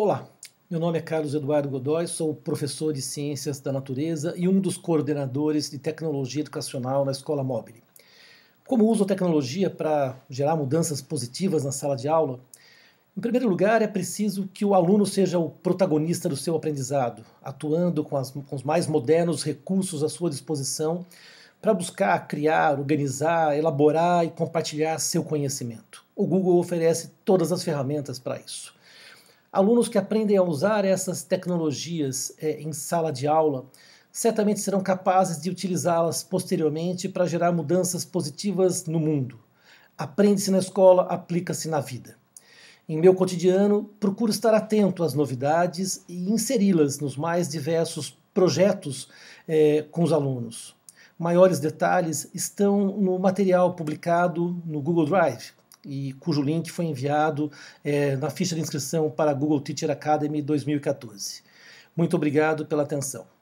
Olá, meu nome é Carlos Eduardo Godoy, sou professor de Ciências da Natureza e um dos coordenadores de tecnologia educacional na Escola Mobile. Como uso a tecnologia para gerar mudanças positivas na sala de aula? Em primeiro lugar, é preciso que o aluno seja o protagonista do seu aprendizado, atuando com, as, com os mais modernos recursos à sua disposição para buscar criar, organizar, elaborar e compartilhar seu conhecimento. O Google oferece todas as ferramentas para isso. Alunos que aprendem a usar essas tecnologias é, em sala de aula certamente serão capazes de utilizá-las posteriormente para gerar mudanças positivas no mundo. Aprende-se na escola, aplica-se na vida. Em meu cotidiano, procuro estar atento às novidades e inseri-las nos mais diversos projetos é, com os alunos. Maiores detalhes estão no material publicado no Google Drive, e cujo link foi enviado é, na ficha de inscrição para a Google Teacher Academy 2014. Muito obrigado pela atenção.